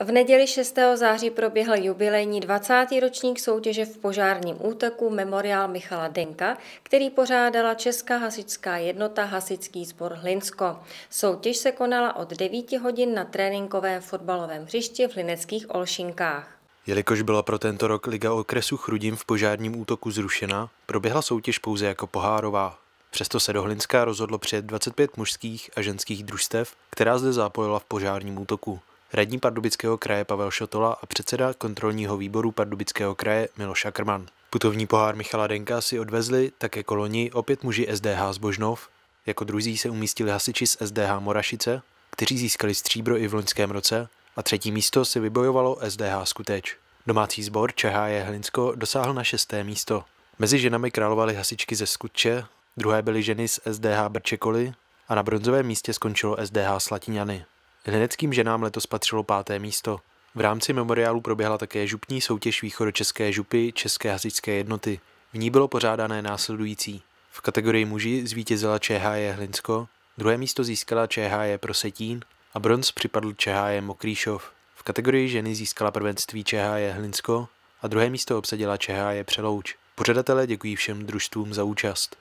V neděli 6. září proběhl jubilejní 20. ročník soutěže v požárním útoku Memoriál Michala Denka, který pořádala Česká hasičská jednota Hasičský sbor Hlinsko. Soutěž se konala od 9 hodin na tréninkovém fotbalovém hřišti v Hlineckých Olšinkách. Jelikož byla pro tento rok Liga okresu Chrudim v požárním útoku zrušena, proběhla soutěž pouze jako pohárová. Přesto se do Hlinska rozhodlo přijet 25 mužských a ženských družstev, která zde zápojila v požárním útoku radní Pardubického kraje Pavel Šotola a předseda kontrolního výboru Pardubického kraje Miloš Akrman. Putovní pohár Michala Denka si odvezli také koloni opět muži SDH z Božnov, jako druzí se umístili hasiči z SDH Morašice, kteří získali stříbro i v loňském roce a třetí místo si vybojovalo SDH Skuteč. Domácí sbor ČHJ Hlinsko dosáhl na šesté místo. Mezi ženami královaly hasičky ze Skutče, druhé byly ženy z SDH Brčekoli a na bronzovém místě skončilo SDH Slatiňany. Hnědeckým ženám letos patřilo páté místo. V rámci memoriálu proběhla také župní soutěž východočeské župy České hasičské jednoty. V ní bylo pořádané následující. V kategorii muži zvítězila ČHJ Hlinsko, druhé místo získala ČHJ Prosetín a bronz připadl ČHJ Mokrýšov. V kategorii ženy získala prvenství ČHJ Hlinsko a druhé místo obsadila ČHJ Přelouč. Pořadatelé děkují všem družstvům za účast.